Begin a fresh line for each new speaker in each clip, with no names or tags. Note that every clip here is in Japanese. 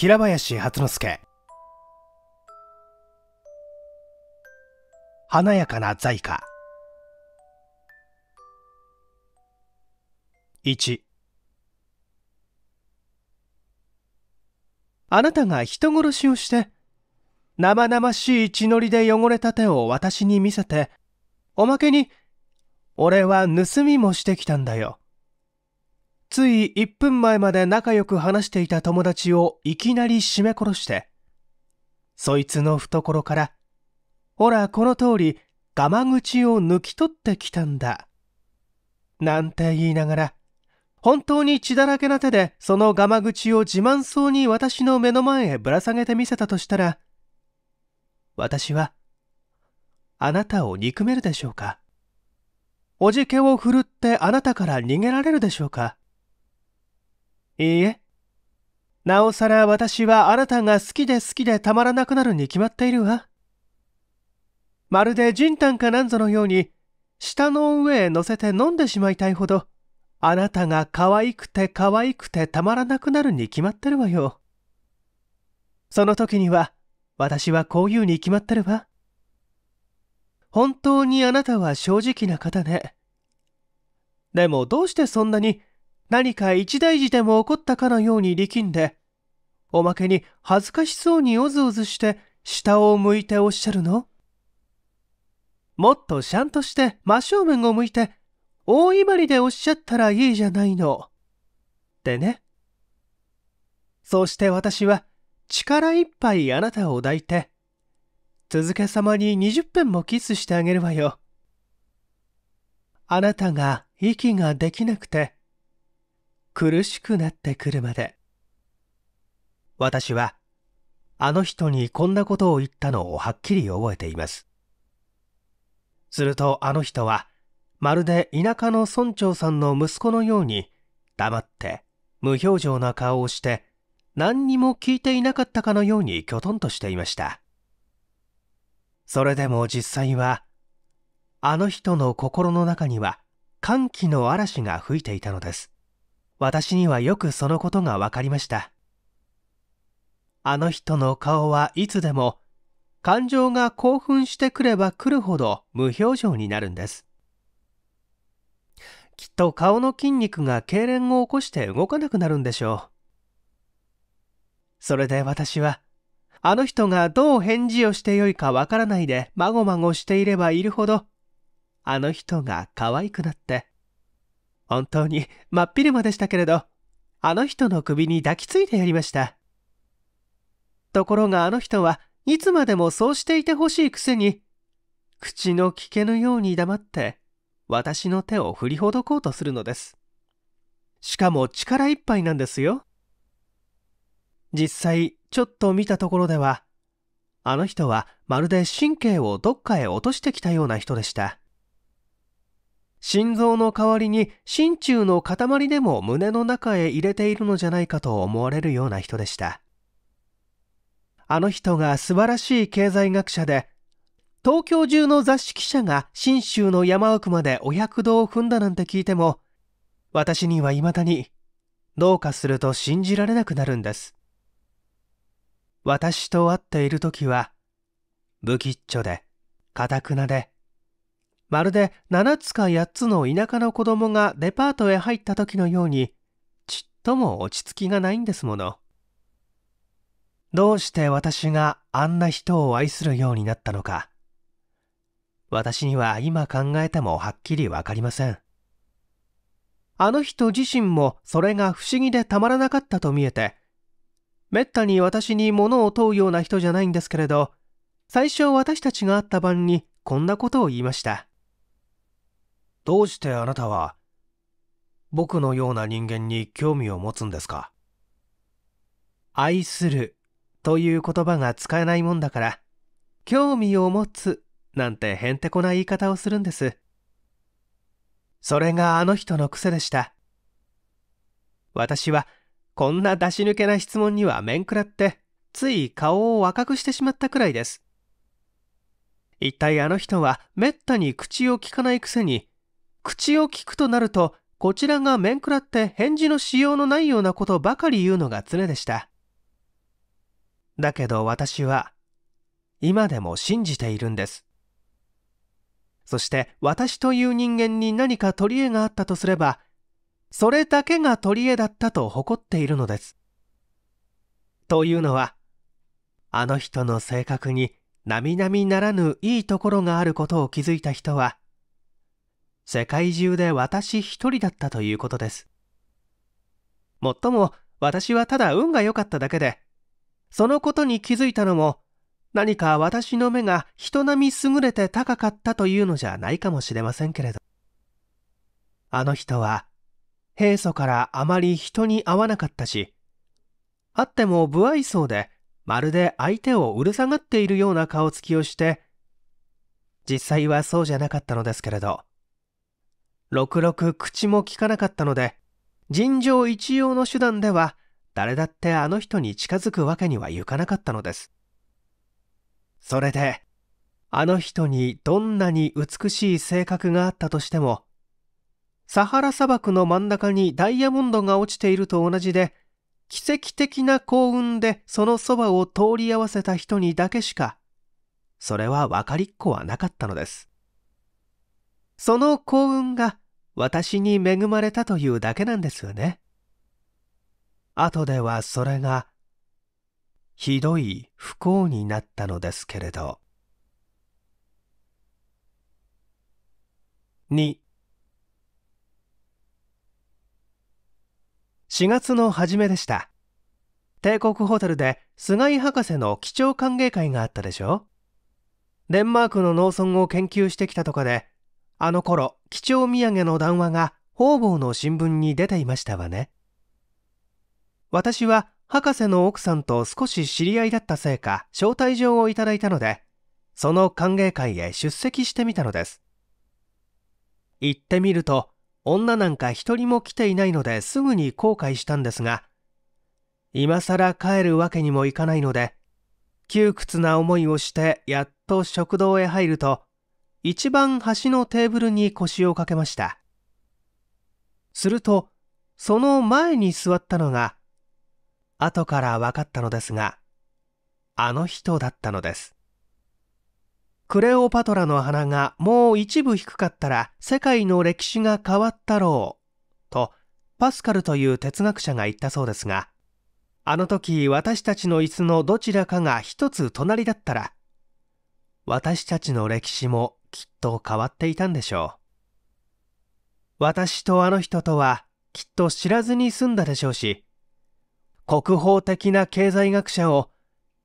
平林初之助華やかな在家1あなたが人殺しをして生々しい血のりで汚れた手を私に見せておまけに俺は盗みもしてきたんだよつい1分前まで仲良く話していた友達をいきなり絞め殺して、そいつの懐から、ほらこの通り、ガマ口を抜き取ってきたんだ。なんて言いながら、本当に血だらけな手でそのガマ口を自慢そうに私の目の前へぶら下げてみせたとしたら、私は、あなたを憎めるでしょうかおじけを振るってあなたから逃げられるでしょうかいいえ。なおさら私はあなたが好きで好きでたまらなくなるに決まっているわ。まるでじんたんかなんぞのように、舌の上へ乗せて飲んでしまいたいほど、あなたが可愛くて可愛くてたまらなくなるに決まってるわよ。その時には、私はこういうに決まってるわ。本当にあなたは正直な方ね。でもどうしてそんなに何か一大事でも起こったかのように力んで、おまけに恥ずかしそうにおずおずして下を向いておっしゃるのもっとちゃんとして真正面を向いて、大威張りでおっしゃったらいいじゃないの。でね。そして私は力いっぱいあなたを抱いて、続けさまに20分もキスしてあげるわよ。あなたが息ができなくて、苦しくなってくるまで私はあの人にこんなことを言ったのをはっきり覚えていますするとあの人はまるで田舎の村長さんの息子のように黙って無表情な顔をして何にも聞いていなかったかのようにきょとんとしていましたそれでも実際はあの人の心の中には歓喜の嵐が吹いていたのです私にはよくそのことが分かりましたあの人の顔はいつでも感情が興奮してくればくるほど無表情になるんですきっと顔の筋肉が痙攣を起こして動かなくなるんでしょうそれで私はあの人がどう返事をしてよいかわからないでまごまごしていればいるほどあの人が可愛くなって本当に真っ昼間でしたけれど、あの人の首に抱きついてやりました。ところがあの人はいつまでもそうしていてほしいくせに、口の利けぬように黙って私の手を振りほどこうとするのです。しかも力いっぱいなんですよ。実際ちょっと見たところでは、あの人はまるで神経をどっかへ落としてきたような人でした。心臓の代わりに心中の塊でも胸の中へ入れているのじゃないかと思われるような人でした。あの人が素晴らしい経済学者で、東京中の雑誌記者が信州の山奥までお百度を踏んだなんて聞いても、私には未だに、どうかすると信じられなくなるんです。私と会っている時は、不吉祥で、かたくなで、まるで7つか8つの田舎の子供がデパートへ入った時のように、ちっとも落ち着きがないんですもの。どうして私があんな人を愛するようになったのか。私には今考えてもはっきりわかりません。あの人自身もそれが不思議でたまらなかったと見えて、めったに私に物を問うような人じゃないんですけれど、最初私たちが会った晩にこんなことを言いました。どうしてあなたは僕のような人間に興味を持つんですか愛するという言葉が使えないもんだから興味を持つなんてへんてこな言い方をするんですそれがあの人の癖でした私はこんな出し抜けな質問には面食らってつい顔を赤くしてしまったくらいです一体あの人はめったに口をきかないくせに口を聞くとなると、こちらが面食らって返事のしようのないようなことばかり言うのが常でした。だけど私は、今でも信じているんです。そして私という人間に何か取り柄があったとすれば、それだけが取り柄だったと誇っているのです。というのは、あの人の性格に並々ならぬいいところがあることを気づいた人は、世界中で私一人だったということです。もっとも私はただ運が良かっただけで、そのことに気づいたのも何か私の目が人並み優れて高かったというのじゃないかもしれませんけれど。あの人は平素からあまり人に会わなかったし、会っても不愛想でまるで相手をうるさがっているような顔つきをして、実際はそうじゃなかったのですけれど、ろくろく口もきかなかったので、尋常一様の手段では、誰だってあの人に近づくわけにはいかなかったのです。それで、あの人にどんなに美しい性格があったとしても、サハラ砂漠の真ん中にダイヤモンドが落ちていると同じで、奇跡的な幸運でそのそばを通り合わせた人にだけしか、それは分かりっこはなかったのです。その幸運が私に恵まれたというだけなんですよね。後ではそれがひどい不幸になったのですけれど。2 4月の初めでした。帝国ホテルで菅井博士の基調歓迎会があったでしょデンマークの農村を研究してきたとかであの頃、貴重土産の談話が方々の新聞に出ていましたわね。私は博士の奥さんと少し知り合いだったせいか招待状をいただいたので、その歓迎会へ出席してみたのです。行ってみると、女なんか一人も来ていないのですぐに後悔したんですが、今更帰るわけにもいかないので、窮屈な思いをしてやっと食堂へ入ると、一番端のテーブルに腰をかけました。すると、その前に座ったのが、後から分かったのですが、あの人だったのです。クレオパトラの鼻がもう一部低かったら世界の歴史が変わったろう、とパスカルという哲学者が言ったそうですが、あの時私たちの椅子のどちらかが一つ隣だったら、私たちの歴史もきっと変わっていたんでしょう。私とあの人とはきっと知らずに済んだでしょうし、国宝的な経済学者を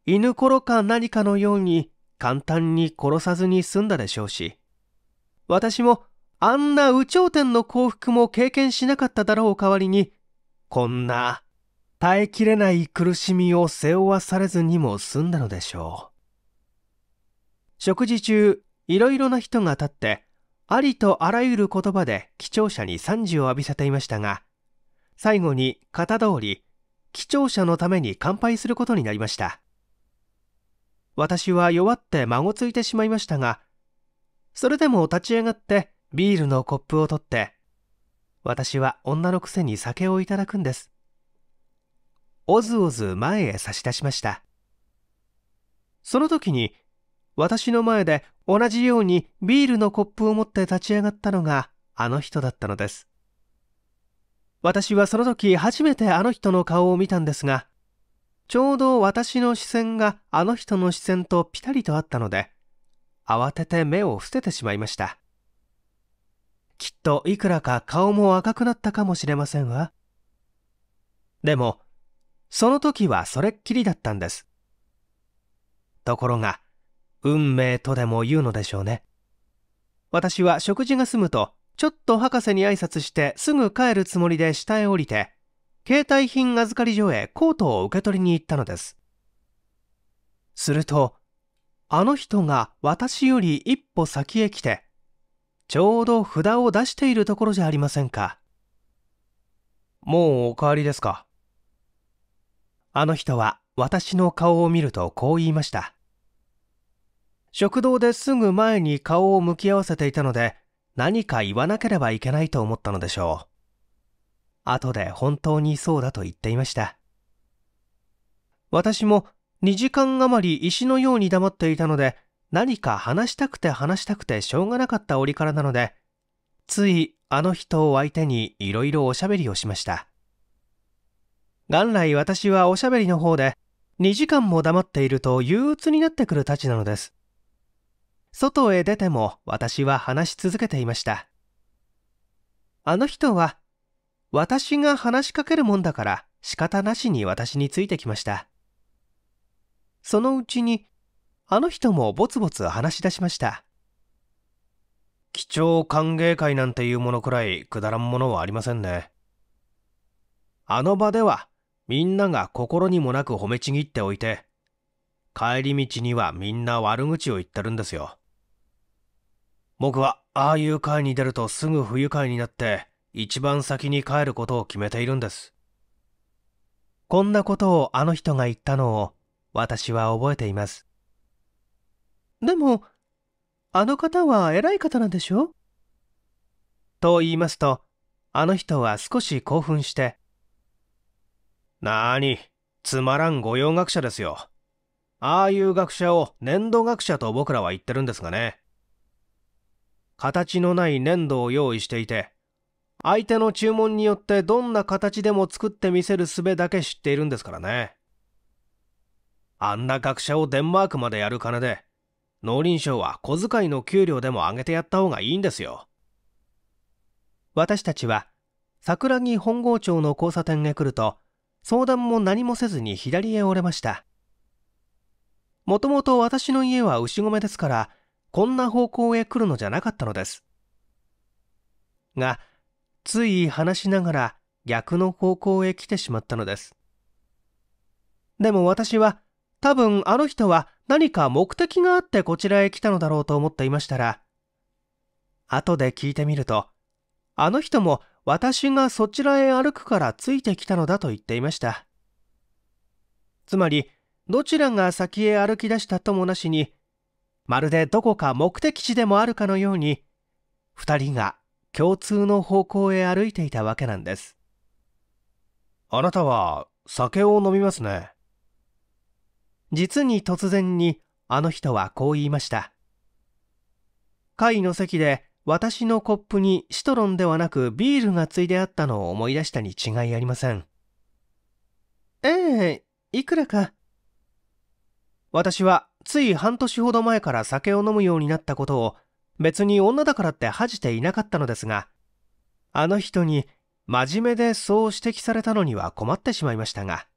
犬ころか何かのように簡単に殺さずに済んだでしょうし、私もあんな有頂天の幸福も経験しなかっただろう代わりに、こんな耐えきれない苦しみを背負わされずにも済んだのでしょう。食事中、いろいろな人が立って、ありとあらゆる言葉で視聴者に賛辞を浴びせていましたが、最後に型通り、視聴者のために乾杯することになりました。私は弱って孫ついてしまいましたが、それでも立ち上がってビールのコップを取って、私は女のくせに酒をいただくんです。おずおず前へ差し出しました。その時に、私の前で同じようにビールのコップを持って立ち上がったのがあの人だったのです。私はその時初めてあの人の顔を見たんですが、ちょうど私の視線があの人の視線とピタリとあったので、慌てて目を伏せてしまいました。きっといくらか顔も赤くなったかもしれませんわ。でも、その時はそれっきりだったんです。ところが、運命とでも言うのでしょうね。私は食事が済むと、ちょっと博士に挨拶してすぐ帰るつもりで下へ降りて、携帯品預かり所へコートを受け取りに行ったのです。すると、あの人が私より一歩先へ来て、ちょうど札を出しているところじゃありませんか。もうお帰りですか。あの人は私の顔を見るとこう言いました。食堂ですぐ前に顔を向き合わせていたので、何か言わなければいけないと思ったのでしょう。後で本当にそうだと言っていました。私も2時間余り石のように黙っていたので、何か話したくて話したくてしょうがなかった折からなので、ついあの人を相手にいろいろおしゃべりをしました。元来私はおしゃべりの方で、2時間も黙っていると憂鬱になってくるたちなのです。外へ出ても私は話し続けていました。あの人は、私が話しかけるもんだから仕方なしに私についてきました。そのうちに、あの人もぼつぼつ話し出しました。貴重歓迎会なんていうものくらいくだらんものはありませんね。あの場ではみんなが心にもなく褒めちぎっておいて、帰り道にはみんな悪口を言ってるんですよ。僕はああいう会に出るとすぐ不愉快になって一番先に帰ることを決めているんですこんなことをあの人が言ったのを私は覚えていますでもあの方は偉い方なんでしょと言いますとあの人は少し興奮してなあにつまらん御用学者ですよああいう学者を年度学者と僕らは言ってるんですがね形のない粘土を用意していて相手の注文によってどんな形でも作ってみせる術だけ知っているんですからねあんな学者をデンマークまでやる金で農林省は小遣いの給料でも上げてやった方がいいんですよ私たちは桜木本郷町の交差点へ来ると相談も何もせずに左へ折れましたもともと私の家は牛込ですからこんな方向へ来るのじゃなかったのです。が、つい話しながら逆の方向へ来てしまったのです。でも私は、多分あの人は何か目的があってこちらへ来たのだろうと思っていましたら、後で聞いてみると、あの人も私がそちらへ歩くからついてきたのだと言っていました。つまり、どちらが先へ歩き出したともなしに、まるでどこか目的地でもあるかのように2人が共通の方向へ歩いていたわけなんですあなたは酒を飲みますね実に突然にあの人はこう言いました会の席で私のコップにシトロンではなくビールがついであったのを思い出したに違いありませんええいくらか私はつい半年ほど前から酒を飲むようになったことを別に女だからって恥じていなかったのですが、あの人に真面目でそう指摘されたのには困ってしまいましたが、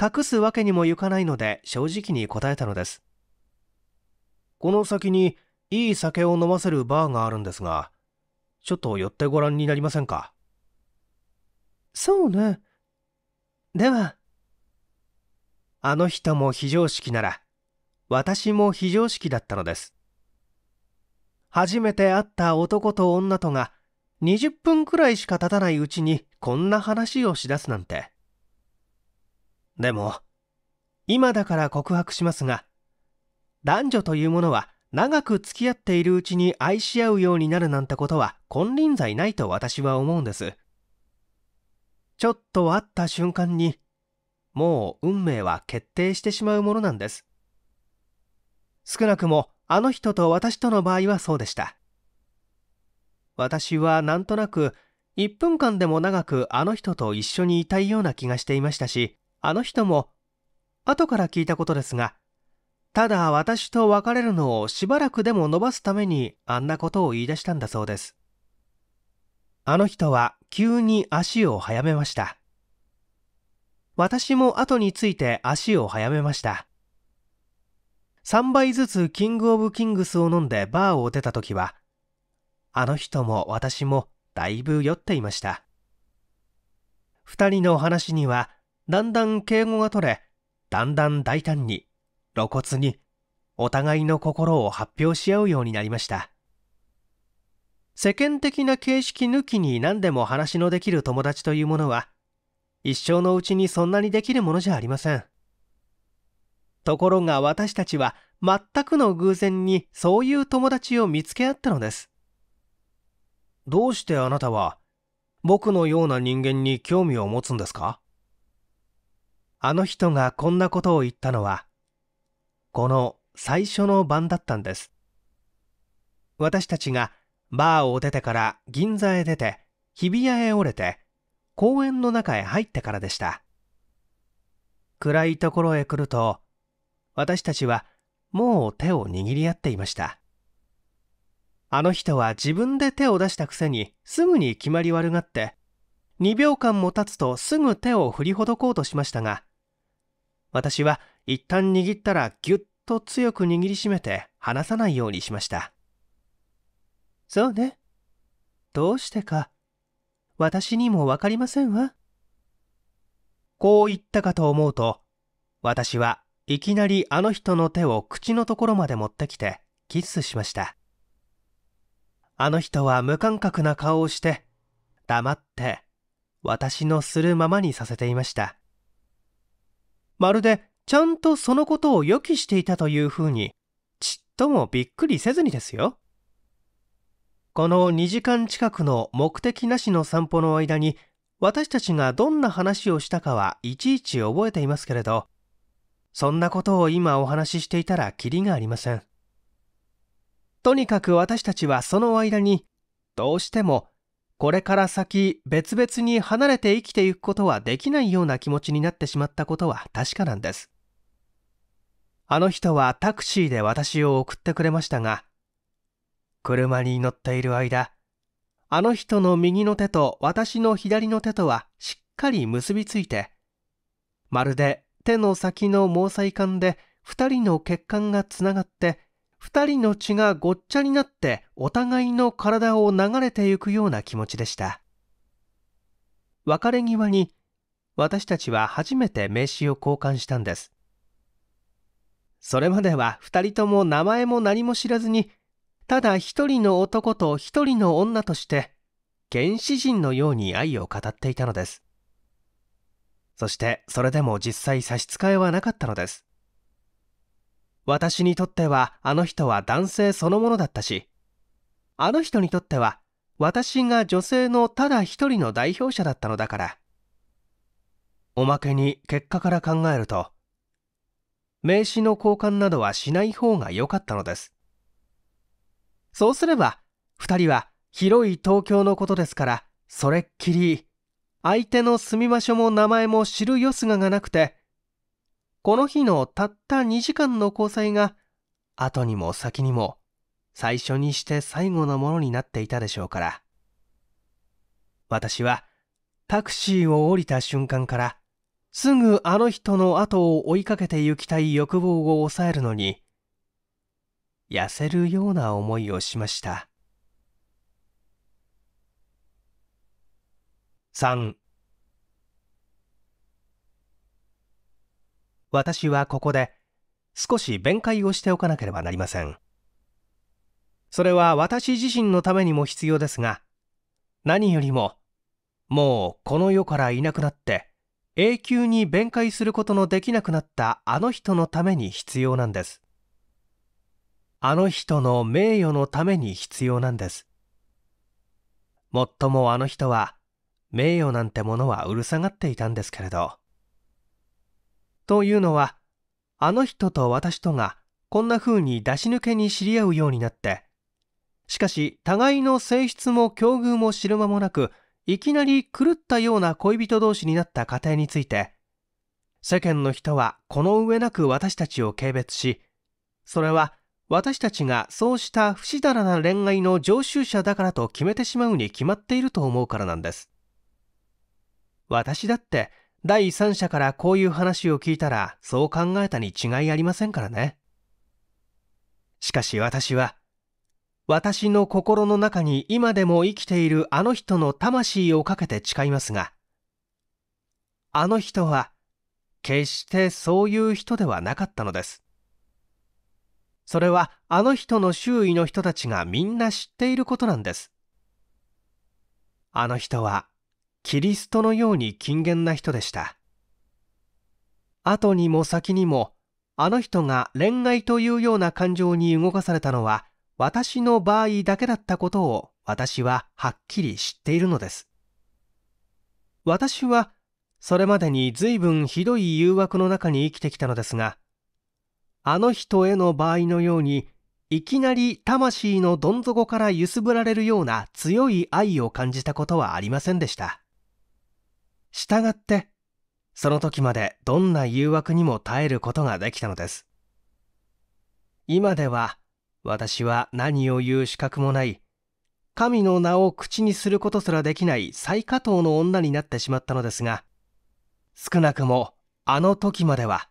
隠すわけにもいかないので正直に答えたのです。この先にいい酒を飲ませるバーがあるんですが、ちょっと寄ってご覧になりませんかそうね。では。あの人も非常識なら、私も非常識だったのです初めて会った男と女とが20分くらいしか経たないうちにこんな話をしだすなんてでも今だから告白しますが男女というものは長く付き合っているうちに愛し合うようになるなんてことは金輪際ないと私は思うんですちょっと会った瞬間にもう運命は決定してしまうものなんです少なくもあの人と私との場合はそうでした。私はなんとなく1分間でも長くあの人と一緒にいたいような気がしていましたし、あの人も、後から聞いたことですが、ただ私と別れるのをしばらくでも伸ばすためにあんなことを言い出したんだそうです。あの人は急に足を速めました。私も後について足を速めました。3杯ずつキング・オブ・キングスを飲んでバーを出た時は、あの人も私もだいぶ酔っていました。2人の話には、だんだん敬語が取れ、だんだん大胆に、露骨に、お互いの心を発表し合うようになりました。世間的な形式抜きに何でも話のできる友達というものは、一生のうちにそんなにできるものじゃありません。ところが私たちは全くの偶然にそういう友達を見つけ合ったのです。どうしてあなたは僕のような人間に興味を持つんですかあの人がこんなことを言ったのはこの最初の晩だったんです私たちがバーを出てから銀座へ出て日比谷へ折れて公園の中へ入ってからでした暗いところへ来ると私たちはもう手を握り合っていましたあの人は自分で手を出したくせにすぐに決まり悪がって2秒間も経つとすぐ手を振りほどこうとしましたが私は一旦握ったらぎゅっと強く握りしめて離さないようにしましたそうねどうしてか私にも分かりませんわこう言ったかと思うと私はいきなりあの人の手を口のところまで持ってきてキスしましたあの人は無感覚な顔をして黙って私のするままにさせていましたまるでちゃんとそのことを予期していたというふうにちっともびっくりせずにですよこの2時間近くの目的なしの散歩の間に私たちがどんな話をしたかはいちいち覚えていますけれどそんなことを今お話ししていたらキリがありません。とにかく私たちはその間に、どうしても、これから先別々に離れて生きていくことはできないような気持ちになってしまったことは確かなんです。あの人はタクシーで私を送ってくれましたが、車に乗っている間、あの人の右の手と私の左の手とはしっかり結びついて、まるで手の先の毛細管で2人の血管がつながって2人の血がごっちゃになってお互いの体を流れてゆくような気持ちでした別れ際に私たちは初めて名刺を交換したんですそれまでは2人とも名前も何も知らずにただ一人の男と一人の女として原始人のように愛を語っていたのですそしてそれでも実際差し支えはなかったのです私にとってはあの人は男性そのものだったしあの人にとっては私が女性のただ一人の代表者だったのだからおまけに結果から考えると名刺の交換などはしない方が良かったのですそうすれば二人は広い東京のことですからそれっきり相手の住み場所も名前も知るよすががなくて、この日のたった2時間の交際が、後にも先にも、最初にして最後のものになっていたでしょうから。私は、タクシーを降りた瞬間から、すぐあの人の後を追いかけて行きたい欲望を抑えるのに、痩せるような思いをしました。3私はここで少し弁解をしておかなければなりませんそれは私自身のためにも必要ですが何よりももうこの世からいなくなって永久に弁解することのできなくなったあの人のために必要なんですあの人の名誉のために必要なんですもっともあの人は名誉なんてものはうるさがっていたんですけれど。というのは、あの人と私とがこんな風に出し抜けに知り合うようになって、しかし互いの性質も境遇も知る間もなく、いきなり狂ったような恋人同士になった過程について、世間の人はこの上なく私たちを軽蔑し、それは私たちがそうした不死だらな恋愛の常習者だからと決めてしまうに決まっていると思うからなんです。私だって第三者からこういう話を聞いたらそう考えたに違いありませんからね。しかし私は、私の心の中に今でも生きているあの人の魂をかけて誓いますが、あの人は決してそういう人ではなかったのです。それはあの人の周囲の人たちがみんな知っていることなんです。あの人はキリストのように金言な人でした後にも先にもあの人が恋愛というような感情に動かされたのは私の場合だけだったことを私ははっきり知っているのです私はそれまでに随分ひどい誘惑の中に生きてきたのですがあの人への場合のようにいきなり魂のどん底から揺すぶられるような強い愛を感じたことはありませんでした。従って、その時までどんな誘惑にも耐えることができたのです。今では、私は何を言う資格もない、神の名を口にすることすらできない最下等の女になってしまったのですが、少なくもあの時までは、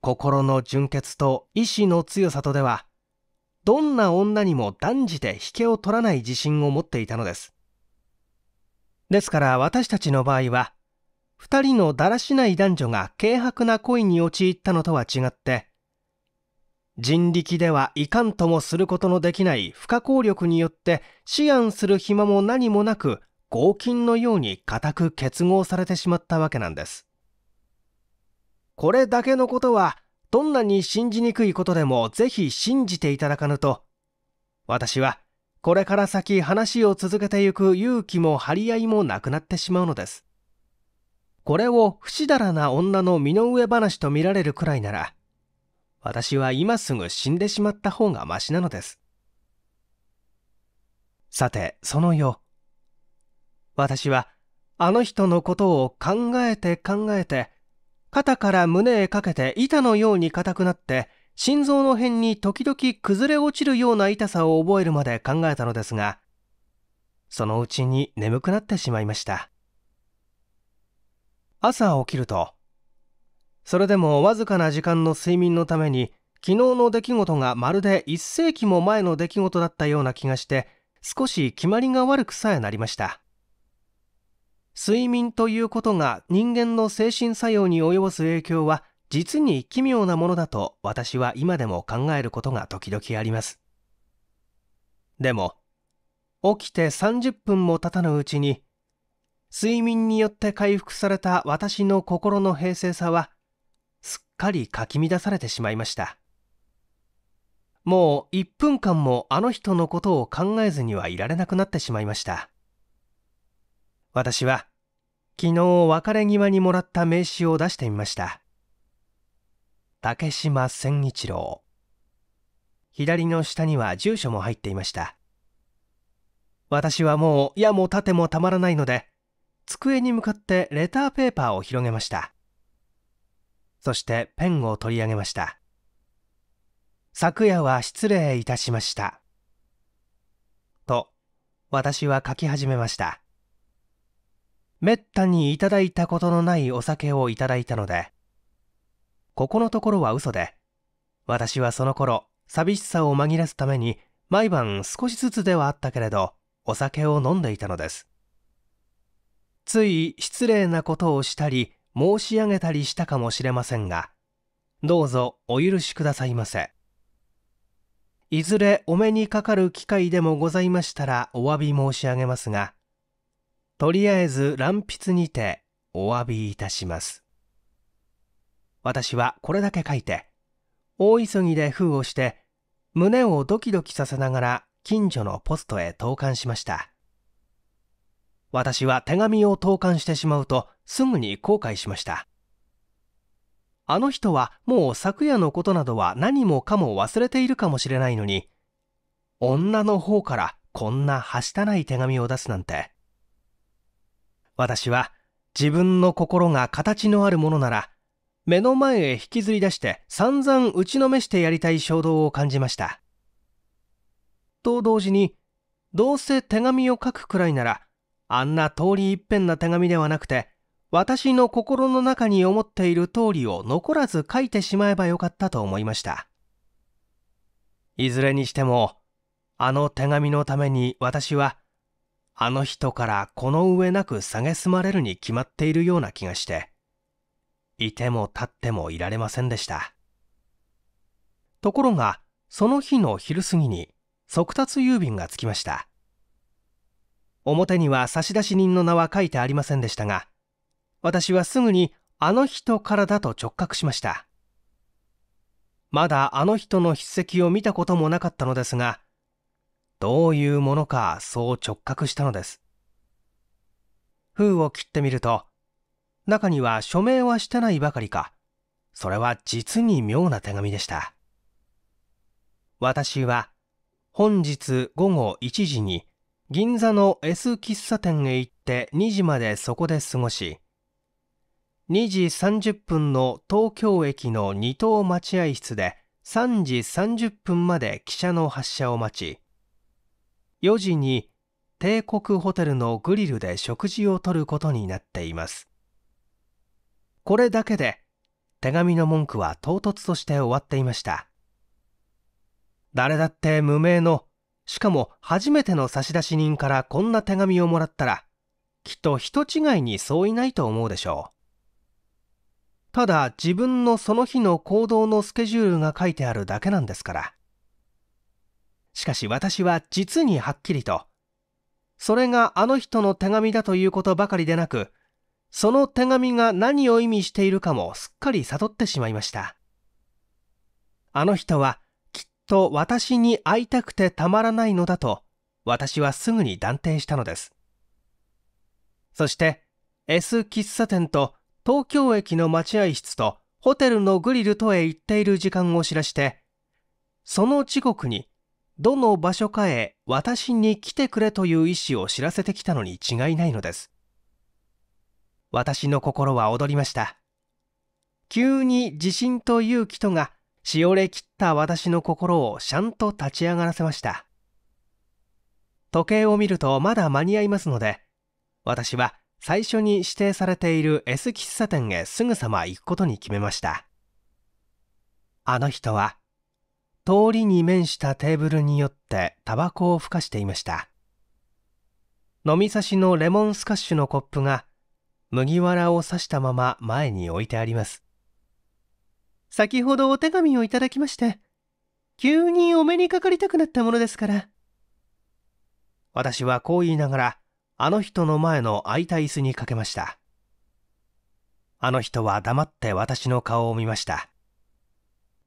心の純潔と意志の強さとでは、どんな女にも断じて引けを取らない自信を持っていたのです。ですから私たちの場合は、二人のだらしない男女が軽薄な恋に陥ったのとは違って、人力ではいかんともすることのできない不可抗力によって思案する暇も何もなく合金のように固く結合されてしまったわけなんです。これだけのことはどんなに信じにくいことでもぜひ信じていただかぬと私はこれから先話を続けていく勇気も張り合いもなくなってしまうのです。これを不死だらな女の身の上話と見られるくらいなら、私は今すぐ死んでしまった方がましなのです。さて、その夜、私はあの人のことを考えて考えて、肩から胸へかけて板のように硬くなって、心臓の辺に時々崩れ落ちるような痛さを覚えるまで考えたのですが、そのうちに眠くなってしまいました。朝起きると、それでもわずかな時間の睡眠のために、昨日の出来事がまるで1世紀も前の出来事だったような気がして、少し決まりが悪くさえなりました。睡眠ということが人間の精神作用に及ぼす影響は実に奇妙なものだと私は今でも考えることが時々あります。でも、起きて30分も経たぬうちに、睡眠によって回復された私の心の平静さは、すっかりかき乱されてしまいました。もう1分間もあの人のことを考えずにはいられなくなってしまいました。私は、昨日別れ際にもらった名刺を出してみました。竹島千一郎左の下には住所も入っていました私はもう矢も盾もたまらないので机に向かってレターペーパーを広げましたそしてペンを取り上げました昨夜は失礼いたしましたと私は書き始めましためったにいただいたことのないお酒をいただいたのでここのところは嘘で、私はその頃、寂しさを紛らすために、毎晩少しずつではあったけれど、お酒を飲んでいたのです。つい失礼なことをしたり、申し上げたりしたかもしれませんが、どうぞお許しくださいませ。いずれお目にかかる機会でもございましたらお詫び申し上げますが、とりあえず乱筆にてお詫びいたします。私はこれだけ書いて、大急ぎで封をして、胸をドキドキさせながら近所のポストへ投函しました。私は手紙を投函してしまうとすぐに後悔しました。あの人はもう昨夜のことなどは何もかも忘れているかもしれないのに、女の方からこんなはしたない手紙を出すなんて。私は自分の心が形のあるものなら目の前へ引きずり出して散々打ちのめしてやりたい衝動を感じました。と同時に、どうせ手紙を書くくらいなら、あんな通り一遍な手紙ではなくて、私の心の中に思っている通りを残らず書いてしまえばよかったと思いました。いずれにしても、あの手紙のために私は、あの人からこの上なく蔑まれるに決まっているような気がして、いても立ってもいられませんでした。ところが、その日の昼過ぎに速達郵便がつきました。表には差出人の名は書いてありませんでしたが、私はすぐにあの人からだと直覚しました。まだあの人の筆跡を見たこともなかったのですが、どういうものかそう直覚したのです。封を切ってみると、中には署名はしてないばかりか、それは実に妙な手紙でした。私は本日午後1時に銀座の S 喫茶店へ行って2時までそこで過ごし、2時30分の東京駅の2等待合室で3時30分まで汽車の発車を待ち、4時に帝国ホテルのグリルで食事をとることになっています。これだけで手紙の文句は唐突として終わっていました誰だって無名のしかも初めての差出人からこんな手紙をもらったらきっと人違いにそういないと思うでしょうただ自分のその日の行動のスケジュールが書いてあるだけなんですからしかし私は実にはっきりとそれがあの人の手紙だということばかりでなくその手紙が何を意味しているかもすっかり悟ってしまいました。あの人はきっと私に会いたくてたまらないのだと私はすぐに断定したのです。そして S 喫茶店と東京駅の待合室とホテルのグリルとへ行っている時間を知らして、その時刻にどの場所かへ私に来てくれという意思を知らせてきたのに違いないのです。私の心は踊りました。急に自信と勇気とがしおれきった私の心をシャンと立ち上がらせました。時計を見るとまだ間に合いますので、私は最初に指定されている S 喫茶店へすぐさま行くことに決めました。あの人は、通りに面したテーブルによってタバコをふかしていました。飲みさしのレモンスカッシュのコップが麦わらを刺したまま前に置いてあります。先ほどお手紙をいただきまして、急にお目にかかりたくなったものですから。私はこう言いながら、あの人の前の空いた椅子にかけました。あの人は黙って私の顔を見ました。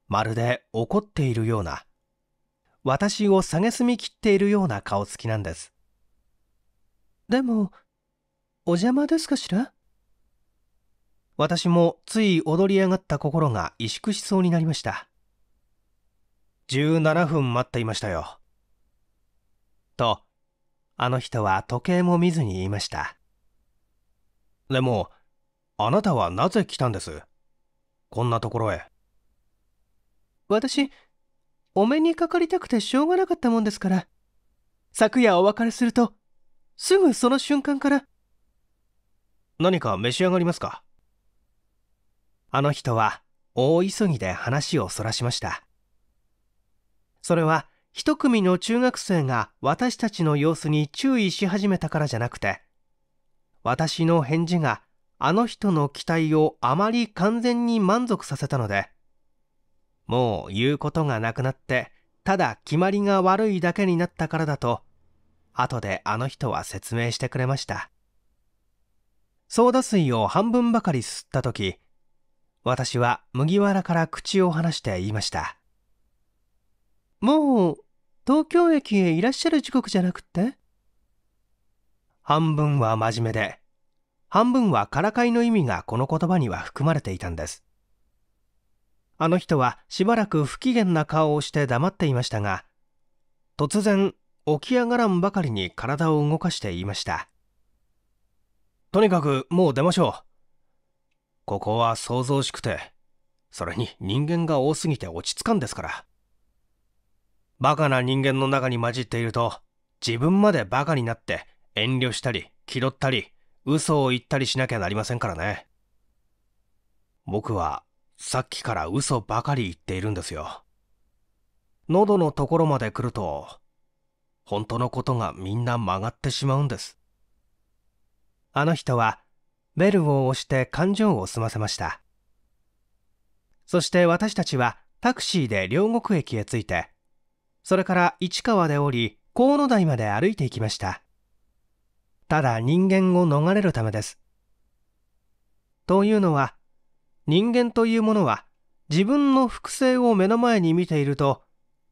まるで怒っているような、私を蔑みきっているような顔つきなんです。でも、お邪魔ですかしら私もつい踊り上がった心が萎縮しそうになりました17分待っていましたよとあの人は時計も見ずに言いましたでもあなたはなぜ来たんですこんなところへ私お目にかかりたくてしょうがなかったもんですから昨夜お別れするとすぐその瞬間から何か召し上がりますかあの人は大急ぎで話をそらしましたそれは一組の中学生が私たちの様子に注意し始めたからじゃなくて私の返事があの人の期待をあまり完全に満足させたのでもう言うことがなくなってただ決まりが悪いだけになったからだと後であの人は説明してくれましたソーダ水を半分ばかり吸った時私は麦わらから口を離して言いましたもう東京駅へいらっしゃる時刻じゃなくって半分は真面目で半分はからかいの意味がこの言葉には含まれていたんですあの人はしばらく不機嫌な顔をして黙っていましたが突然起き上がらんばかりに体を動かして言いましたとにかくもう出ましょう。ここは騒々しくて、それに人間が多すぎて落ち着かんですから。バカな人間の中に混じっていると、自分までバカになって遠慮したり、気取ったり、嘘を言ったりしなきゃなりませんからね。僕はさっきから嘘ばかり言っているんですよ。喉のところまで来ると、本当のことがみんな曲がってしまうんです。あの人はベルを押して感情を済ませましたそして私たちはタクシーで両国駅へ着いてそれから市川で降り河野台まで歩いていきましたただ人間を逃れるためですというのは人間というものは自分の複製を目の前に見ていると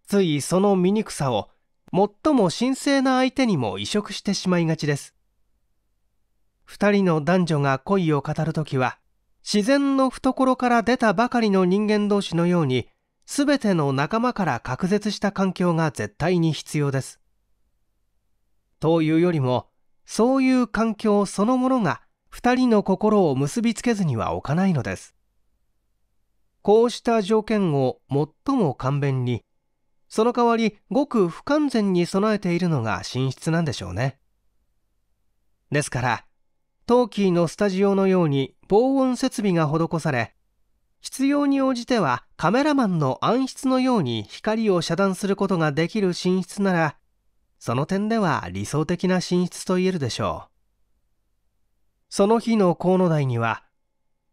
ついその醜さを最も神聖な相手にも移植してしまいがちです2人の男女が恋を語るときは自然の懐から出たばかりの人間同士のように全ての仲間から隔絶した環境が絶対に必要です。というよりもそういう環境そのものが2人の心を結びつけずには置かないのです。こうした条件を最も簡便にその代わりごく不完全に備えているのが寝室なんでしょうね。ですからトーキーのスタジオのように防音設備が施され必要に応じてはカメラマンの暗室のように光を遮断することができる寝室ならその点では理想的な寝室と言えるでしょうその日の河野台には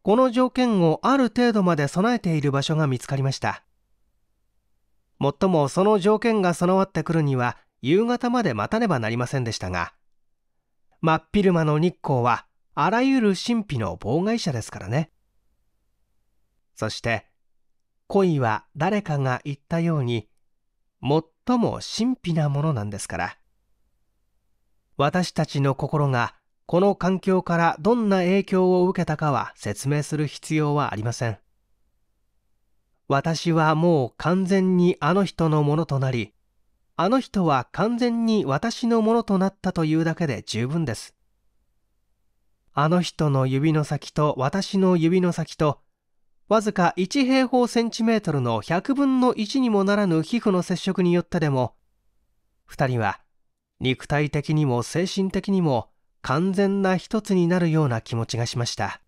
この条件をある程度まで備えている場所が見つかりましたもっともその条件が備わってくるには夕方まで待たねばなりませんでしたが真っ昼間の日光はあらゆる神秘の妨害者ですからねそして恋は誰かが言ったように最も神秘なものなんですから私たちの心がこの環境からどんな影響を受けたかは説明する必要はありません私はもう完全にあの人のものとなりあの人は完全に私のものとなったというだけで十分です。あの人の指の先と私の指の先と、わずか1平方センチメートルの100分の1にもならぬ皮膚の接触によってでも、2人は肉体的にも精神的にも完全な一つになるような気持ちがしました。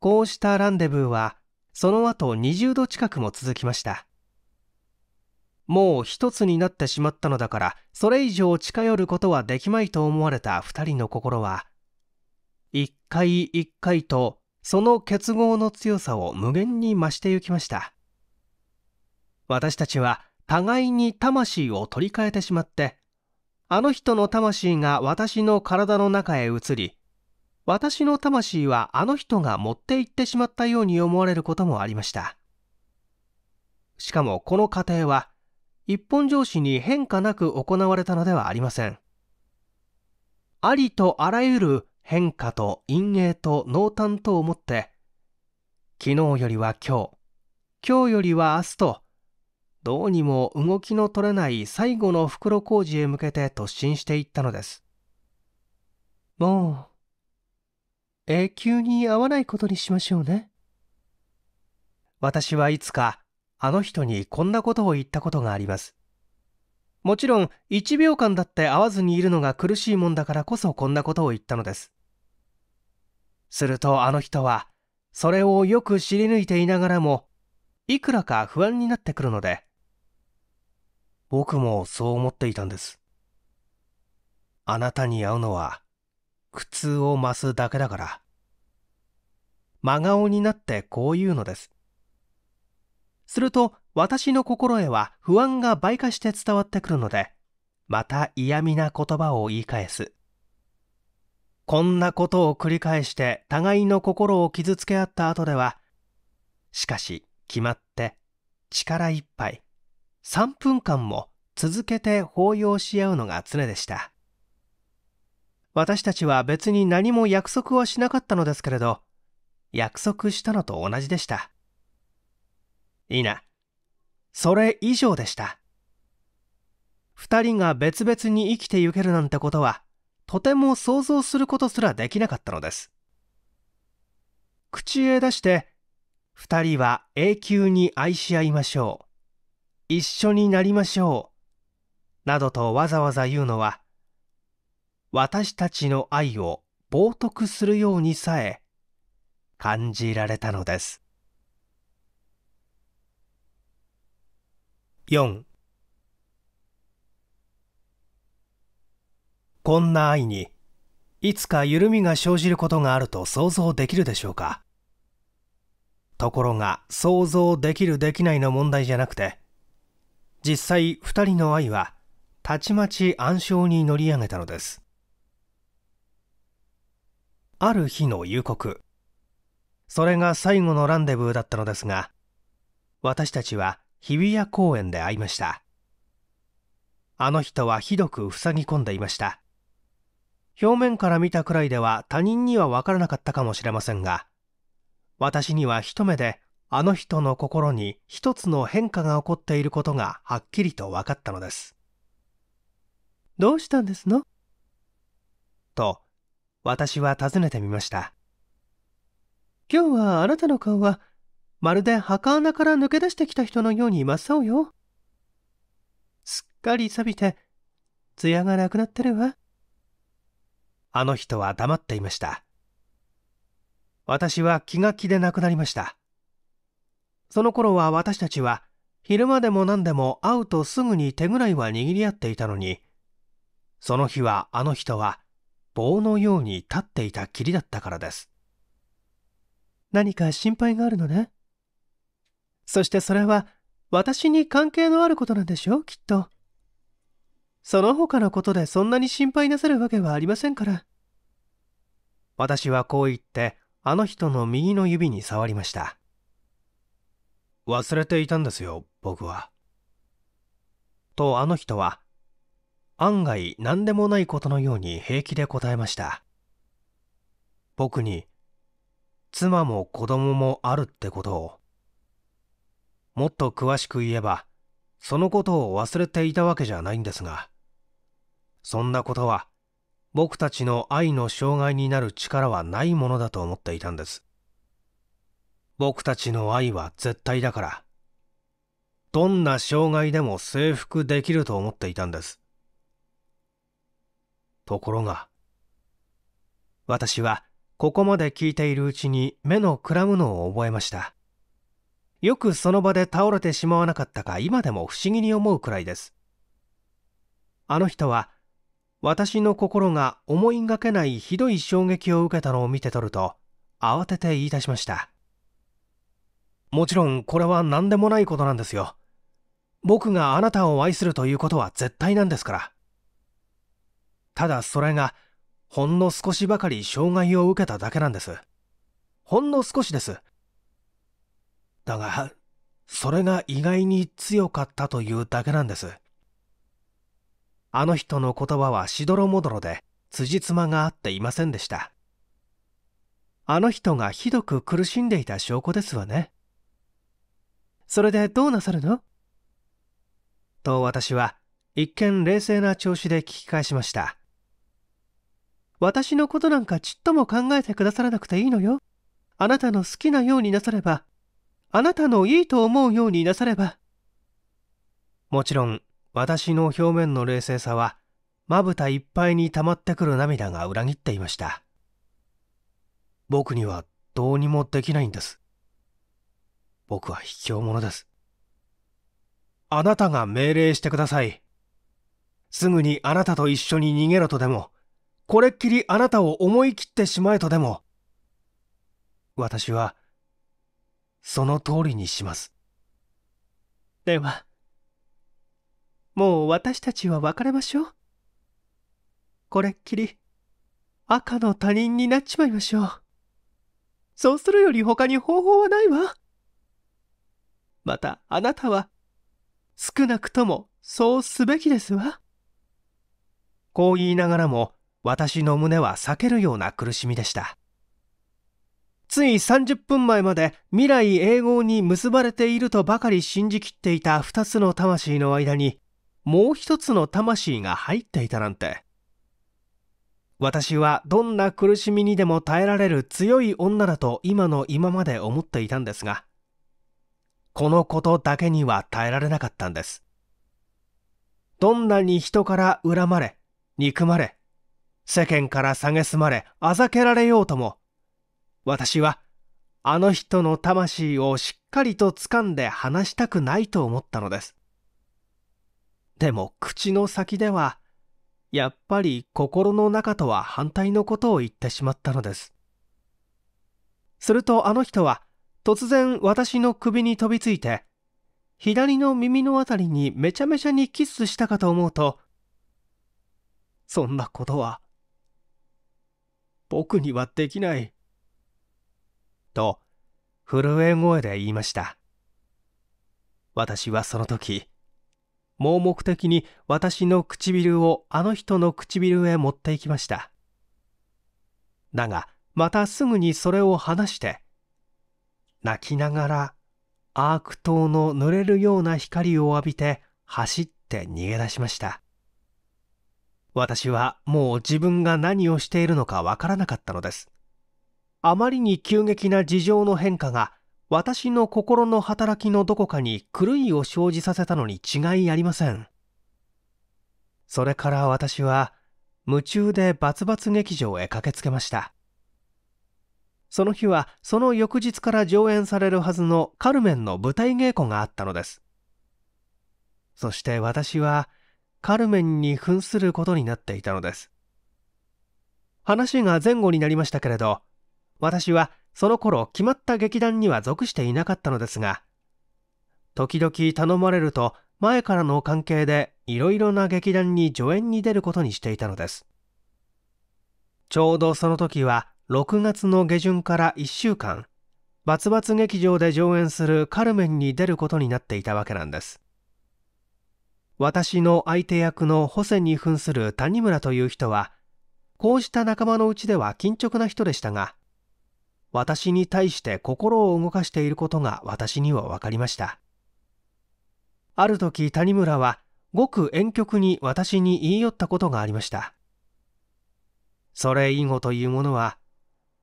こうしたランデブーは、その後20度近くも続きました。もう一つになってしまったのだからそれ以上近寄ることはできまいと思われた2人の心は一回一回とその結合の強さを無限に増してゆきました私たちは互いに魂を取り替えてしまってあの人の魂が私の体の中へ移り私の魂はあの人が持って行ってしまったように思われることもありましたしかもこの過程は一本上司に変化なく行われたのではありません。ありとあらゆる変化と陰影と濃淡とをもって、昨日よりは今日、今日よりは明日と、どうにも動きの取れない最後の袋小路へ向けて突進していったのです。もう、永久に会わないことにしましょうね。私はいつかあの人にこんなことを言ったことがあります。もちろん1秒間だって会わずにいるのが苦しいもんだからこそこんなことを言ったのです。するとあの人はそれをよく知り抜いていながらもいくらか不安になってくるので僕もそう思っていたんです。あなたに会うのは苦痛を増すだけだから真顔になってこう言うのです。すると私の心へは不安が倍化して伝わってくるので、また嫌味な言葉を言い返す。こんなことを繰り返して互いの心を傷つけ合った後では、しかし決まって力いっぱい3分間も続けて抱擁し合うのが常でした。私たちは別に何も約束はしなかったのですけれど、約束したのと同じでした。いいな。それ以上でした。二人が別々に生きてゆけるなんてことは、とても想像することすらできなかったのです。口へ出して、二人は永久に愛し合いましょう。一緒になりましょう。などとわざわざ言うのは、私たちの愛を冒涜するようにさえ感じられたのです。4こんな愛にいつか緩みが生じることがあると想像できるでしょうかところが想像できるできないの問題じゃなくて実際2人の愛はたちまち暗礁に乗り上げたのですある日の夕刻それが最後のランデブーだったのですが私たちは日比谷公園で会いました。あの人はひどく塞ぎ込んでいました。表面から見たくらいでは他人にはわからなかったかもしれませんが、私には一目であの人の心に一つの変化が起こっていることがはっきりと分かったのです。どうしたんですのと、私は尋ねてみました。今日はあなたの顔はまるで墓穴から抜け出してきた人のように真っ青よ。すっかり錆びて、艶がなくなってるわ。あの人は黙っていました。私は気が気でなくなりました。その頃は私たちは、昼間でも何でも会うとすぐに手ぐらいは握り合っていたのに、その日はあの人は棒のように立っていたきりだったからです。何か心配があるのねそしてそれは私に関係のあることなんでしょう、きっと。その他のことでそんなに心配なさるわけはありませんから。私はこう言って、あの人の右の指に触りました。忘れていたんですよ、僕は。とあの人は、案外何でもないことのように平気で答えました。僕に、妻も子供もあるってことを、もっと詳しく言えばそのことを忘れていたわけじゃないんですがそんなことは僕たちの愛の障害になる力はないものだと思っていたんです僕たちの愛は絶対だからどんな障害でも征服できると思っていたんですところが私はここまで聞いているうちに目のくらむのを覚えましたよくその場で倒れてしまわなかったか今でも不思議に思うくらいです。あの人は私の心が思いがけないひどい衝撃を受けたのを見て取ると慌てて言い出しましたもちろんこれは何でもないことなんですよ僕があなたを愛するということは絶対なんですからただそれがほんの少しばかり障害を受けただけなんですほんの少しですだが、それが意外に強かったというだけなんです。あの人の言葉はしどろもどろで、辻褄が合っていませんでした。あの人がひどく苦しんでいた証拠ですわね。それでどうなさるのと私は一見冷静な調子で聞き返しました。私のことなんかちっとも考えてくださらなくていいのよ。あなたの好きなようになさればあなたのいいと思うようになされば。もちろん、私の表面の冷静さは、まぶたいっぱいに溜まってくる涙が裏切っていました。僕にはどうにもできないんです。僕は卑怯者です。あなたが命令してください。すぐにあなたと一緒に逃げろとでも、これっきりあなたを思い切ってしまえとでも、私はその通りにしますではもう私たちは別れましょうこれっきり赤の他人になっちまいましょうそうするより他に方法はないわまたあなたは少なくともそうすべきですわこう言いながらも私の胸は裂けるような苦しみでしたつい30分前まで未来永劫に結ばれているとばかり信じきっていた2つの魂の間にもう1つの魂が入っていたなんて私はどんな苦しみにでも耐えられる強い女だと今の今まで思っていたんですがこのことだけには耐えられなかったんですどんなに人から恨まれ憎まれ世間から蔑まれあざけられようとも私はあの人の魂をしっかりと掴んで話したくないと思ったのです。でも口の先では、やっぱり心の中とは反対のことを言ってしまったのです。するとあの人は突然私の首に飛びついて、左の耳のあたりにめちゃめちゃにキスしたかと思うと、そんなことは、僕にはできない。と震え声で言いました。私はその時、盲目的に私の唇をあの人の唇へ持っていきました。だが、またすぐにそれを離して、泣きながらアーク島の濡れるような光を浴びて走って逃げ出しました。私はもう自分が何をしているのかわからなかったのです。あまりに急激な事情の変化が私の心の働きのどこかに狂いを生じさせたのに違いありません。それから私は夢中でバツバツ劇場へ駆けつけました。その日はその翌日から上演されるはずのカルメンの舞台稽古があったのです。そして私はカルメンに扮することになっていたのです。話が前後になりましたけれど、私はその頃決まった劇団には属していなかったのですが、時々頼まれると前からの関係でいろいろな劇団に助演に出ることにしていたのです。ちょうどその時は6月の下旬から1週間、バツバツ劇場で上演するカルメンに出ることになっていたわけなんです。私の相手役のホセに扮する谷村という人は、こうした仲間のうちでは緊直な人でしたが、私に対して心を動かしていることが私には分かりました。ある時谷村はごく婉曲に私に言い寄ったことがありました。それ以後というものは、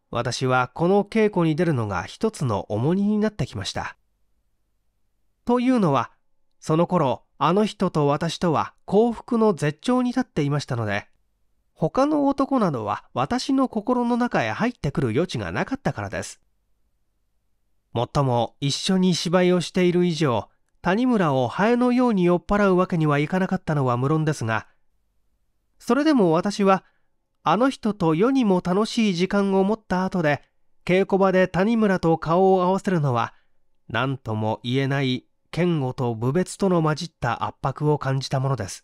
私はこの稽古に出るのが一つの重荷になってきました。というのは、その頃、あの人と私とは幸福の絶頂に立っていましたので、他の男などは私の心の中へ入ってくる余地がなかったからです。もっとも一緒に芝居をしている以上、谷村をハエのように酔っ払うわけにはいかなかったのは無論ですが、それでも私は、あの人と世にも楽しい時間を持った後で、稽古場で谷村と顔を合わせるのは、何とも言えない嫌悪と侮蔑との混じった圧迫を感じたものです。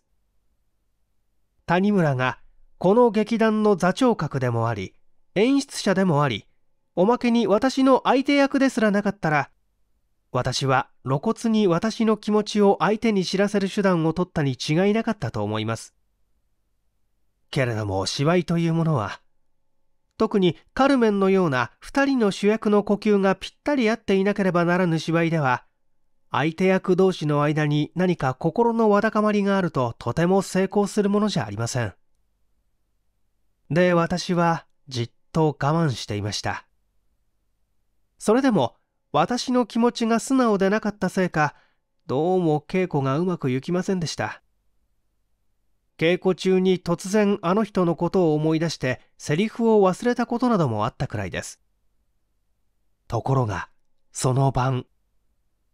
谷村がこの劇団の座長格でもあり、演出者でもあり、おまけに私の相手役ですらなかったら、私は露骨に私の気持ちを相手に知らせる手段を取ったに違いなかったと思います。けれども芝居というものは、特にカルメンのような2人の主役の呼吸がぴったり合っていなければならぬ芝居では、相手役同士の間に何か心のわだかまりがあるととても成功するものじゃありません。で、私はじっと我慢していました。それでも、私の気持ちが素直でなかったせいか、どうも稽古がうまくいきませんでした。稽古中に突然あの人のことを思い出してセリフを忘れたことなどもあったくらいですところがその晩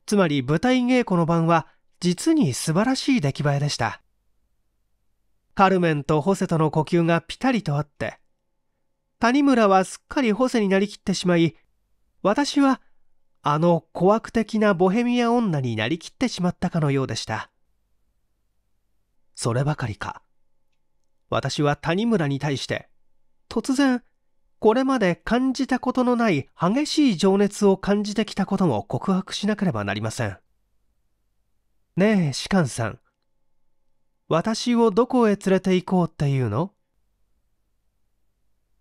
つまり舞台稽古の晩は実に素晴らしい出来栄えでしたカルメンとホセとの呼吸がピタリと合って、谷村はすっかりホセになりきってしまい、私はあの小悪的なボヘミア女になりきってしまったかのようでした。そればかりか。私は谷村に対して、突然、これまで感じたことのない激しい情熱を感じてきたことも告白しなければなりません。ねえ、士官さん。私をどこへ連れて行こうっていうの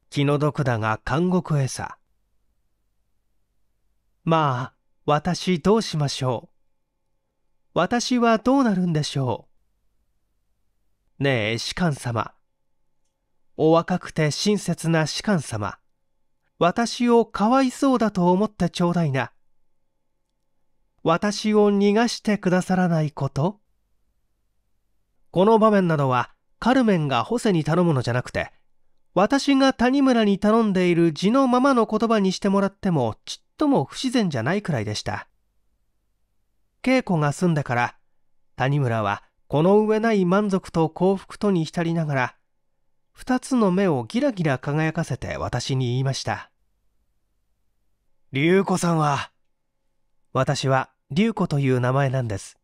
気の毒だが監獄へさ。まあ、私どうしましょう。私はどうなるんでしょう。ねえ、士官様。お若くて親切な士官様。私をかわいそうだと思ってちょうだいな。私を逃がしてくださらないことこの場面などはカルメンがホセに頼むのじゃなくて私が谷村に頼んでいる字のままの言葉にしてもらってもちっとも不自然じゃないくらいでした稽古が済んだから谷村はこの上ない満足と幸福とに浸りながら2つの目をギラギラ輝かせて私に言いました竜子さんは私は竜子という名前なんです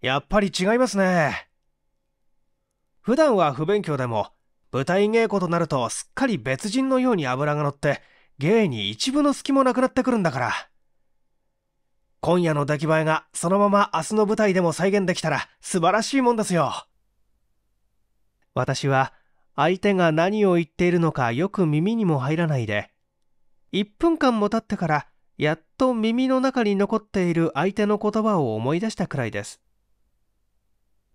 やっぱり違いますね普段は不勉強でも、舞台稽古となるとすっかり別人のように油が乗って、芸に一部の隙もなくなってくるんだから。今夜の出来栄えがそのまま明日の舞台でも再現できたら素晴らしいもんですよ。私は相手が何を言っているのかよく耳にも入らないで、1分間も経ってからやっと耳の中に残っている相手の言葉を思い出したくらいです。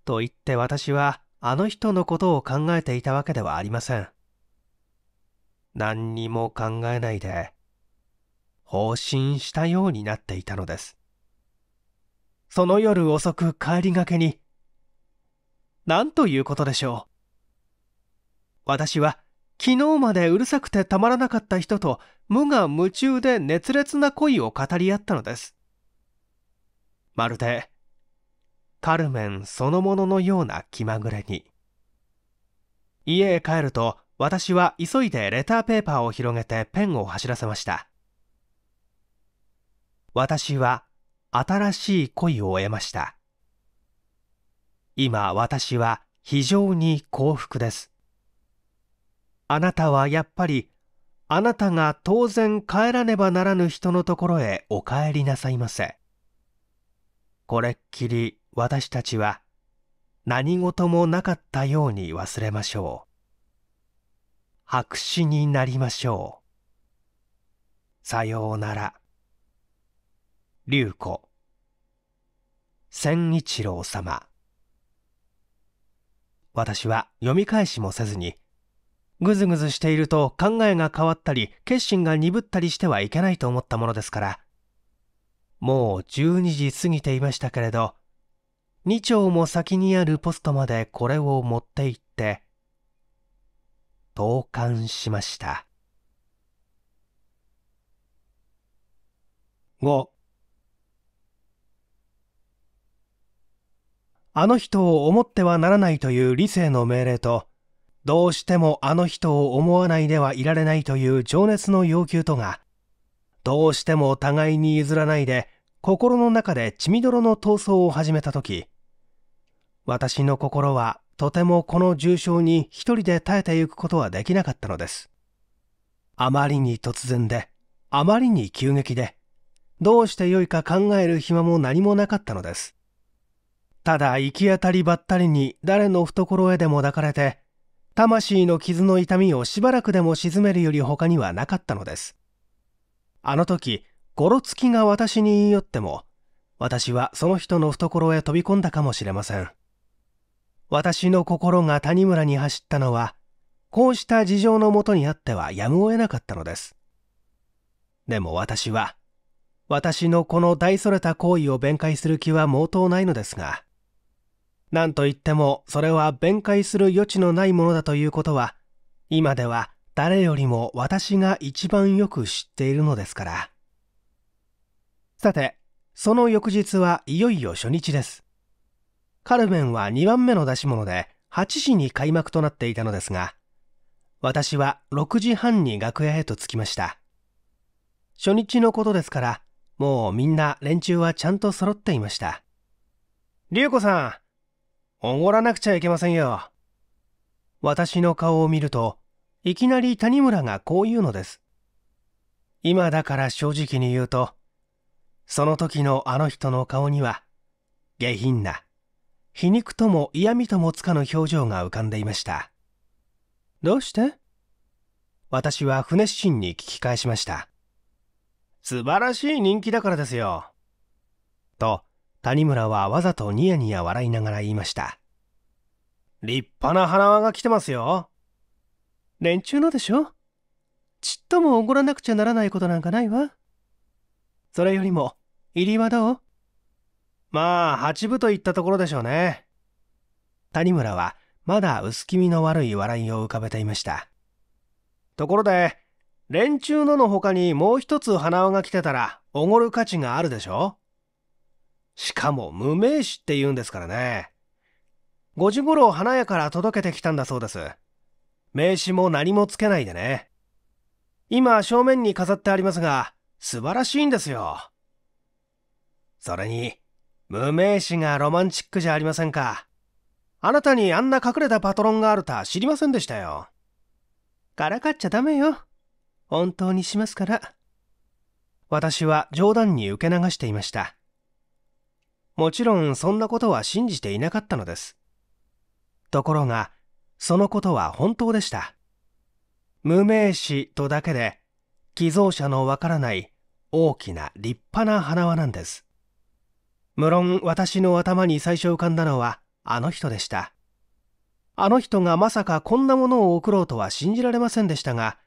と言って私はあの人のことを考えていたわけではありません。何にも考えないで、放心したようになっていたのです。その夜遅く帰りがけに、何ということでしょう。私は昨日までうるさくてたまらなかった人と無我夢中で熱烈な恋を語り合ったのです。まるでカルメンそのもののような気まぐれに家へ帰ると私は急いでレターペーパーを広げてペンを走らせました私は新しい恋を得ました今私は非常に幸福ですあなたはやっぱりあなたが当然帰らねばならぬ人のところへお帰りなさいませこれっきり私たちは何事もなかったように忘れましょう白紙になりましょうさようなら龍子千一郎様私は読み返しもせずにぐずぐずしていると考えが変わったり決心が鈍ったりしてはいけないと思ったものですからもう12時過ぎていましたけれど2丁も先にあるポストまでこれを持って行って投函しました五。あの人を思ってはならないという理性の命令とどうしてもあの人を思わないではいられないという情熱の要求とがどうしても互いに譲らないで心の中で血みどろの闘争を始めた時私の心はとてもこの重症に一人で耐えてゆくことはできなかったのですあまりに突然であまりに急激でどうしてよいか考える暇も何もなかったのですただ行き当たりばったりに誰の懐へでも抱かれて魂の傷の痛みをしばらくでも鎮めるより他にはなかったのですあの時ゴろつきが私に言い寄っても、私はその人の懐へ飛び込んだかもしれません。私の心が谷村に走ったのは、こうした事情のもとにあってはやむを得なかったのです。でも私は、私のこの大それた行為を弁解する気は毛頭ないのですが、何と言ってもそれは弁解する余地のないものだということは、今では誰よりも私が一番よく知っているのですから。さて、その翌日はいよいよ初日です。カルメンは2番目の出し物で8時に開幕となっていたのですが、私は6時半に楽屋へと着きました。初日のことですから、もうみんな連中はちゃんと揃っていました。竜子さん、おごらなくちゃいけませんよ。私の顔を見ると、いきなり谷村がこう言うのです。今だから正直に言うと、その時のあの人の顔には下品な皮肉とも嫌味ともつかぬ表情が浮かんでいましたどうして私は不熱心に聞き返しました素晴らしい人気だからですよと谷村はわざとニヤニヤ笑いながら言いました立派な花輪が来てますよ連中のでしょちっともおごらなくちゃならないことなんかないわそれよりも、入りはどうまあ、八分といったところでしょうね。谷村は、まだ薄気味の悪い笑いを浮かべていました。ところで、連中のの他にもう一つ花輪が来てたら、おごる価値があるでしょしかも、無名詞って言うんですからね。5時頃花屋から届けてきたんだそうです。名刺も何もつけないでね。今、正面に飾ってありますが、素晴らしいんですよ。それに、無名詞がロマンチックじゃありませんか。あなたにあんな隠れたパトロンがあるとは知りませんでしたよ。からかっちゃダメよ。本当にしますから。私は冗談に受け流していました。もちろんそんなことは信じていなかったのです。ところが、そのことは本当でした。無名詞とだけで、寄贈者のわからない大きな立派な花輪なんです無論私の頭に最初浮かんだのはあの人でしたあの人がまさかこんなものを贈ろうとは信じられませんでしたが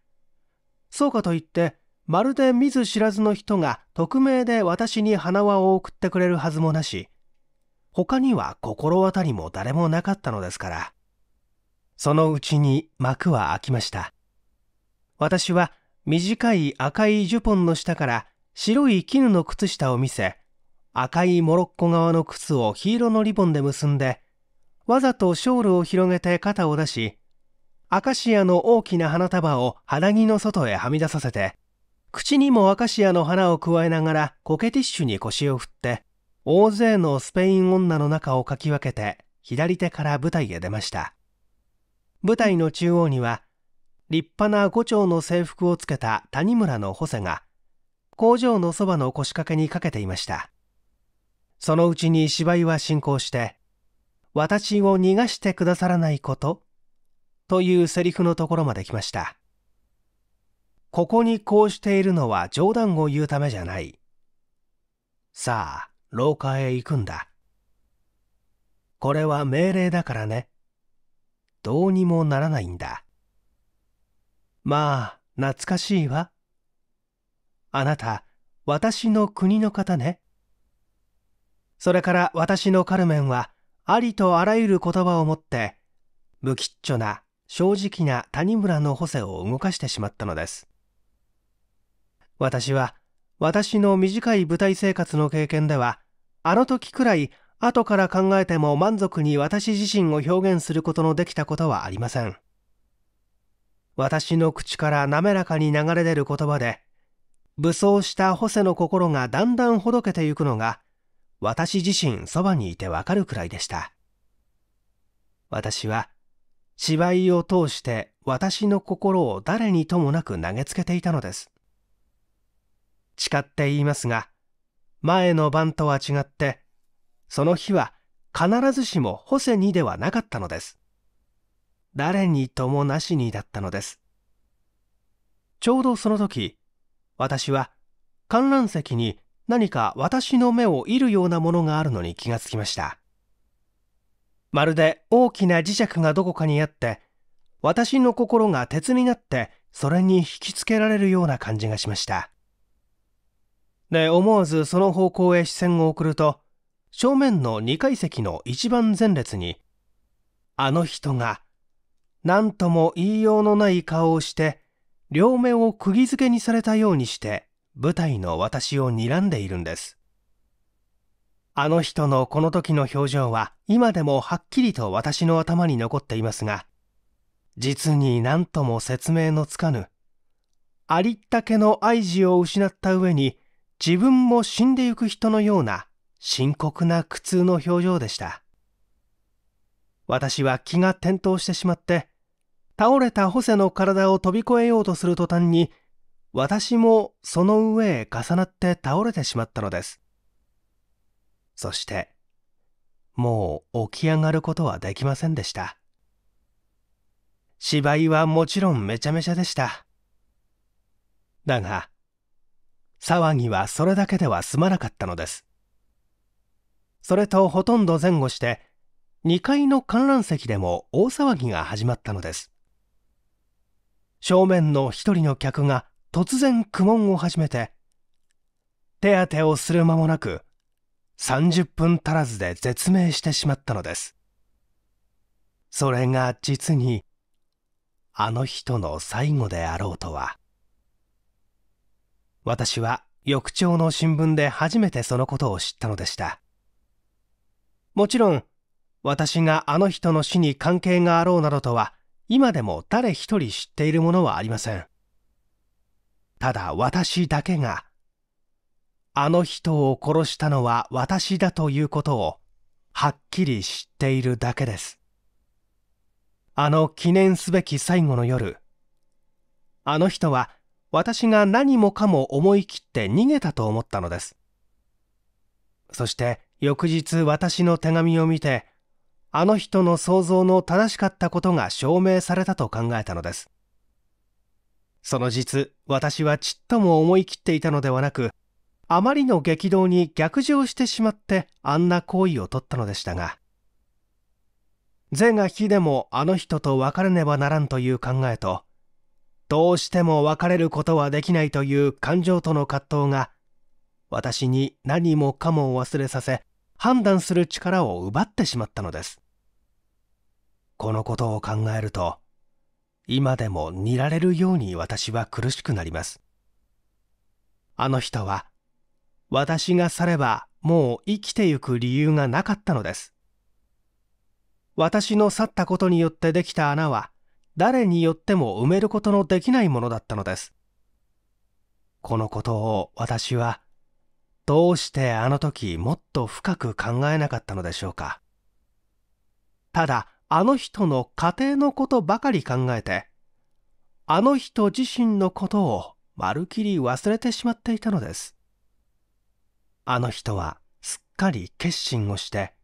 そうかといってまるで見ず知らずの人が匿名で私に花輪を贈ってくれるはずもなし他には心当たりも誰もなかったのですからそのうちに幕は開きました私は短い赤いジュポンの下から白い絹の靴下を見せ、赤いモロッコ側の靴を黄色のリボンで結んで、わざとショールを広げて肩を出し、アカシアの大きな花束を肌着の外へはみ出させて、口にもアカシアの花を加えながらコケティッシュに腰を振って、大勢のスペイン女の中をかき分けて左手から舞台へ出ました。舞台の中央には、立派な五丁の制服をつけた谷村の補佐が、工場のそばの腰掛けにかけていましたそのうちに芝居は進行して「私を逃がしてくださらないこと」というセリフのところまで来ましたここにこうしているのは冗談を言うためじゃないさあ廊下へ行くんだこれは命令だからねどうにもならないんだまあ懐かしいわあなた、私の国の方ね。それから私のカルメンは、ありとあらゆる言葉を持って、不吉著な正直な谷村の補正を動かしてしまったのです。私は、私の短い舞台生活の経験では、あの時くらい後から考えても満足に私自身を表現することのできたことはありません。私の口から滑らかに流れ出る言葉で、武装したホセの心がだんだんほどけてゆくのが、私自身そばにいてわかるくらいでした。私は、芝居を通して私の心を誰にともなく投げつけていたのです。誓って言いますが、前の晩とは違って、その日は必ずしもホセにではなかったのです。誰にともなしにだったのです。ちょうどその時、私は観覧席に何か私の目を射るようなものがあるのに気がつきましたまるで大きな磁石がどこかにあって私の心が鉄になってそれに引きつけられるような感じがしましたで思わずその方向へ視線を送ると正面の2階席の一番前列にあの人が何とも言いようのない顔をして両目を釘付けにされたようにして舞台の私を睨んでいるんですあの人のこの時の表情は今でもはっきりと私の頭に残っていますが実に何とも説明のつかぬありったけの愛事を失った上に自分も死んでゆく人のような深刻な苦痛の表情でした私は気が転倒してしまって倒れたホセの体を飛び越えようとする途端に、私もその上へ重なって倒れてしまったのです。そして、もう起き上がることはできませんでした。芝居はもちろんめちゃめちゃでした。だが、騒ぎはそれだけでは済まなかったのです。それとほとんど前後して、2階の観覧席でも大騒ぎが始まったのです。正面の一人の客が突然苦悶を始めて、手当てをする間もなく、30分足らずで絶命してしまったのです。それが実に、あの人の最後であろうとは。私は翌朝の新聞で初めてそのことを知ったのでした。もちろん、私があの人の死に関係があろうなどとは今でも誰一人知っているものはありません。ただ私だけが、あの人を殺したのは私だということを、はっきり知っているだけです。あの記念すべき最後の夜、あの人は私が何もかも思い切って逃げたと思ったのです。そして翌日私の手紙を見て、あの人の想像の正しかったことが証明されたと考えたのです。その実、私はちっとも思い切っていたのではなく、あまりの激動に逆上してしまってあんな行為をとったのでしたが、是が非でもあの人と別れねばならんという考えと、どうしても別れることはできないという感情との葛藤が、私に何もかもを忘れさせ、判断する力を奪ってしまったのです。このことを考えると今でも似られるように私は苦しくなりますあの人は私が去ればもう生きてゆく理由がなかったのです私の去ったことによってできた穴は誰によっても埋めることのできないものだったのですこのことを私はどうしてあの時もっと深く考えなかったのでしょうかただあの人の家庭のことばかり考えて、あの人自身のことをまるきり忘れてしまっていたのです。あの人はすっかり決心をして、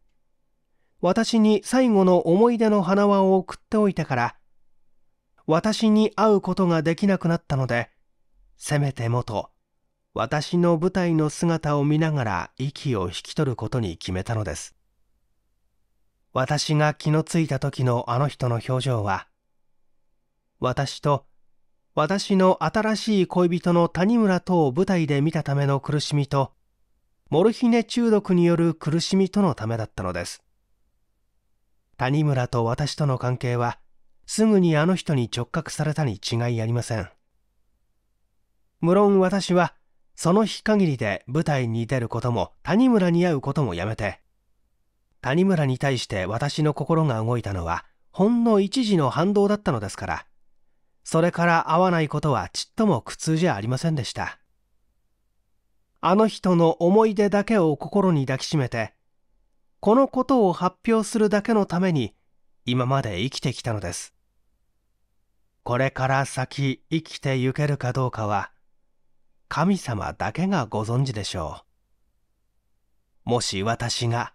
私に最後の思い出の花輪を送っておいてから、私に会うことができなくなったので、せめてもと、私の舞台の姿を見ながら息を引き取ることに決めたのです。私が気のついた時のあの人の表情は、私と私の新しい恋人の谷村とを舞台で見たための苦しみと、モルヒネ中毒による苦しみとのためだったのです。谷村と私との関係は、すぐにあの人に直角されたに違いありません。無論私は、その日限りで舞台に出ることも谷村に会うこともやめて、谷村に対して私の心が動いたのはほんの一時の反動だったのですからそれから会わないことはちっとも苦痛じゃありませんでしたあの人の思い出だけを心に抱きしめてこのことを発表するだけのために今まで生きてきたのですこれから先生きてゆけるかどうかは神様だけがご存知でしょうもし私が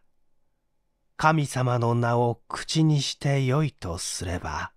神様の名を口にしてよいとすれば